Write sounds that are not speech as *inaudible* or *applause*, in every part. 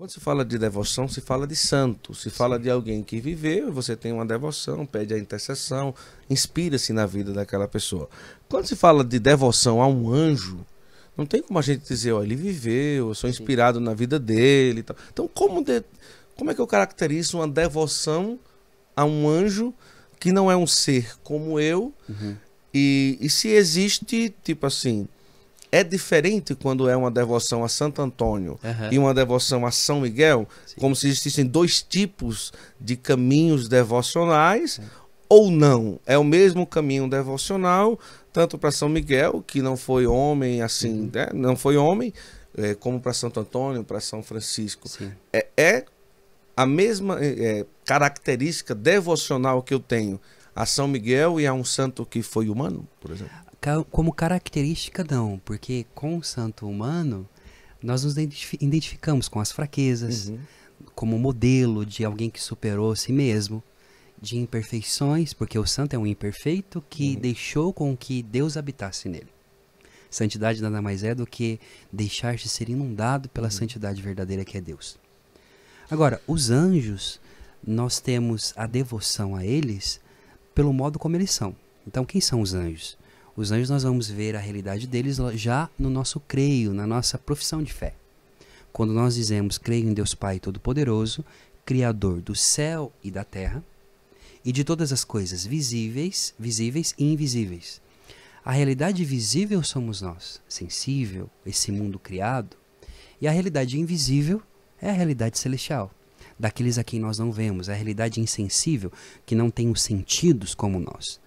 Quando se fala de devoção, se fala de santo, se fala de alguém que viveu, você tem uma devoção, pede a intercessão, inspira-se na vida daquela pessoa. Quando se fala de devoção a um anjo, não tem como a gente dizer, ó, ele viveu, eu sou inspirado Sim. na vida dele. Tal. Então, como, de, como é que eu caracterizo uma devoção a um anjo que não é um ser como eu? Uhum. E, e se existe, tipo assim, é diferente quando é uma devoção a Santo Antônio uhum. e uma devoção a São Miguel, Sim. como se existissem dois tipos de caminhos devocionais uhum. ou não. É o mesmo caminho devocional, tanto para São Miguel, que não foi homem assim, uhum. né? não foi homem, é, como para Santo Antônio, para São Francisco. É, é, a mesma é, é, característica devocional que eu tenho a São Miguel e a um santo que foi humano, por exemplo? como característica não, porque com o santo humano nós nos identificamos com as fraquezas, uhum. como modelo de alguém que superou si mesmo, de imperfeições, porque o santo é um imperfeito que uhum. deixou com que Deus habitasse nele. Santidade nada mais é do que deixar de ser inundado pela uhum. santidade verdadeira que é Deus. Agora, os anjos, nós temos a devoção a eles pelo modo como eles são. Então, quem são os anjos? Os anjos nós vamos ver a realidade deles já no nosso creio, na nossa profissão de fé. Quando nós dizemos creio em Deus Pai Todo-Poderoso, Criador do céu e da terra, e de todas as coisas visíveis, visíveis e invisíveis. A realidade visível somos nós, sensível, esse mundo criado, e a realidade invisível é a realidade celestial, daqueles a quem nós não vemos, a realidade insensível, que não tem os sentidos como nós.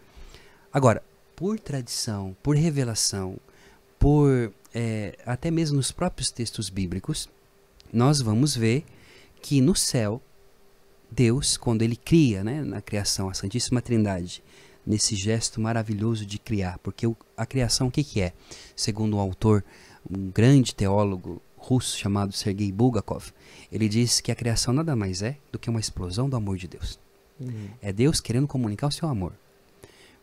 Agora, por tradição, por revelação, por é, até mesmo nos próprios textos bíblicos, nós vamos ver que no céu, Deus, quando ele cria, né, na criação, a Santíssima Trindade, nesse gesto maravilhoso de criar, porque a criação o que, que é? Segundo um autor, um grande teólogo russo chamado Sergei Bulgakov, ele diz que a criação nada mais é do que uma explosão do amor de Deus. Uhum. É Deus querendo comunicar o seu amor.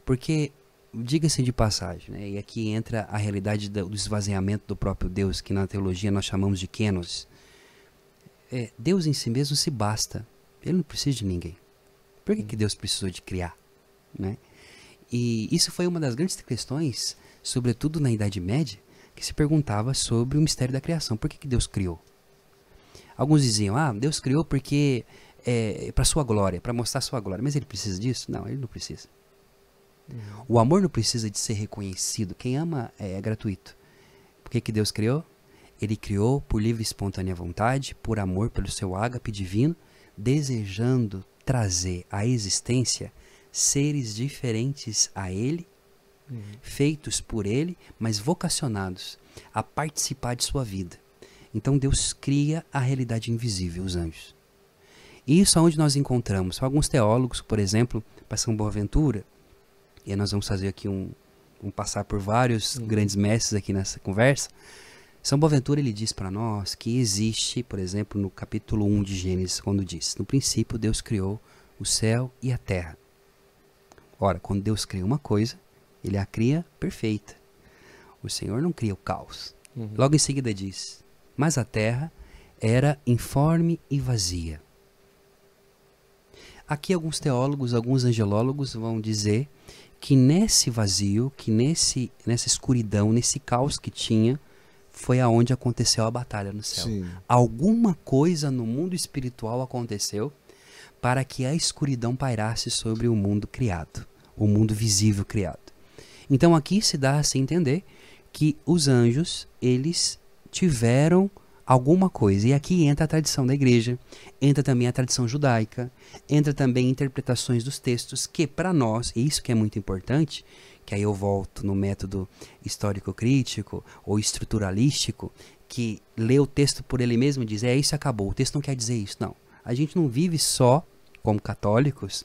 Porque diga-se de passagem, né? e aqui entra a realidade do esvaziamento do próprio Deus, que na teologia nós chamamos de kenos. É, Deus em si mesmo se basta, ele não precisa de ninguém. Por que, que Deus precisou de criar? Né? E isso foi uma das grandes questões, sobretudo na Idade Média, que se perguntava sobre o mistério da criação. Por que, que Deus criou? Alguns diziam, ah, Deus criou porque é, eh, para sua glória, para mostrar sua glória. Mas ele precisa disso? Não, ele não precisa. Uhum. O amor não precisa de ser reconhecido. Quem ama é, é gratuito. Por que, que Deus criou? Ele criou por livre e espontânea vontade, por amor pelo seu ágape divino, desejando trazer à existência seres diferentes a ele, uhum. feitos por ele, mas vocacionados a participar de sua vida. Então Deus cria a realidade invisível, os anjos. E isso é onde nós encontramos. Alguns teólogos, por exemplo, para São Boaventura, e nós vamos fazer aqui um, um passar por vários uhum. grandes mestres aqui nessa conversa. São Boaventura ele diz para nós que existe, por exemplo, no capítulo 1 de Gênesis, quando diz: No princípio Deus criou o céu e a terra. Ora, quando Deus cria uma coisa, ele a cria perfeita. O Senhor não cria o caos. Uhum. Logo em seguida diz: Mas a terra era informe e vazia, Aqui alguns teólogos, alguns angelólogos vão dizer que nesse vazio, que nesse nessa escuridão, nesse caos que tinha, foi aonde aconteceu a batalha no céu. Sim. Alguma coisa no mundo espiritual aconteceu para que a escuridão pairasse sobre o mundo criado, o mundo visível criado. Então aqui se dá a se entender que os anjos, eles tiveram alguma coisa. E aqui entra a tradição da igreja, entra também a tradição judaica, entra também interpretações dos textos que para nós, e isso que é muito importante, que aí eu volto no método histórico-crítico ou estruturalístico, que lê o texto por ele mesmo e diz, é isso acabou, o texto não quer dizer isso, não. A gente não vive só como católicos,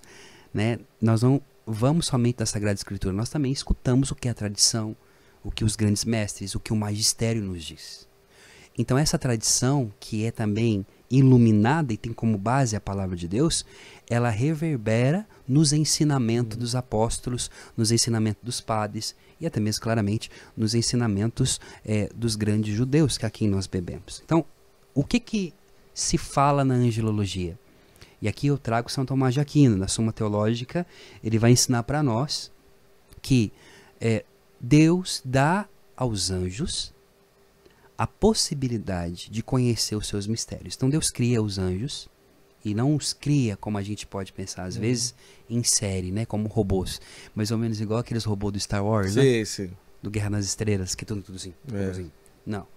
né? Nós não vamos somente da Sagrada Escritura, nós também escutamos o que é a tradição, o que os grandes mestres, o que o magistério nos diz. Então, essa tradição, que é também iluminada e tem como base a palavra de Deus, ela reverbera nos ensinamentos dos apóstolos, nos ensinamentos dos padres e até mesmo claramente nos ensinamentos é, dos grandes judeus que é aqui nós bebemos. Então, o que que se fala na angelologia? E aqui eu trago São Tomás de Aquino, na Suma Teológica, ele vai ensinar para nós que é, Deus dá aos anjos a possibilidade de conhecer os seus mistérios. Então Deus cria os anjos e não os cria como a gente pode pensar às uhum. vezes em série, né, como robôs, mais ou menos igual aqueles robôs do Star Wars, né? sim, né? Sim. Do Guerra nas Estrelas, que é tudo tudo assim, é. assim. Não.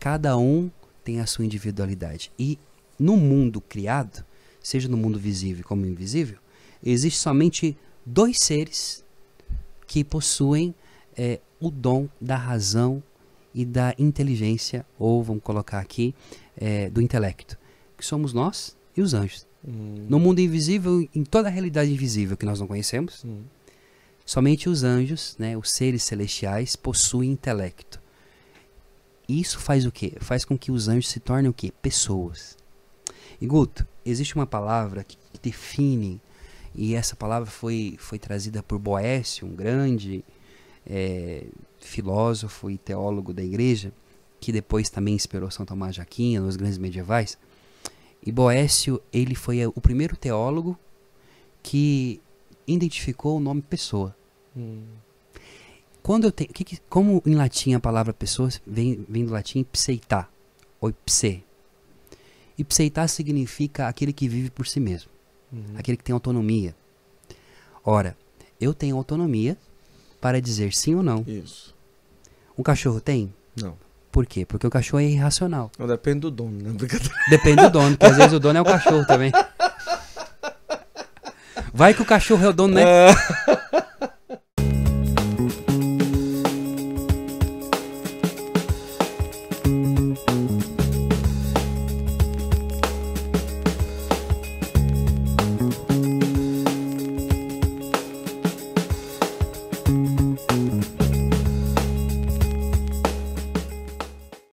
Cada um tem a sua individualidade e no mundo criado, seja no mundo visível como invisível, existe somente dois seres que possuem é, o dom da razão e da inteligência, ou vamos colocar aqui, é, do intelecto, que somos nós e os anjos. Hum. No mundo invisível, em toda a realidade invisível que nós não conhecemos, hum. somente os anjos, né, os seres celestiais, possuem intelecto. isso faz o quê? Faz com que os anjos se tornem o quê? Pessoas. E Guto, existe uma palavra que define, e essa palavra foi, foi trazida por Boécio, um grande é, filósofo e teólogo da igreja, que depois também inspirou São Tomás de Aquino nos grandes medievais. E Boécio, ele foi é, o primeiro teólogo que identificou o nome pessoa. Hum. Quando eu tenho, que que, como em latim a palavra pessoa vem, vem do latim pseitar, ou pse. E significa aquele que vive por si mesmo, uhum. aquele que tem autonomia. Ora, eu tenho autonomia para dizer sim ou não. Isso. Um cachorro tem? Não. Por quê? Porque o cachorro é irracional. Não, depende do dono, né? Depende do dono, porque às vezes o dono é o cachorro também. *laughs* Vai que o cachorro é o dono, né? É.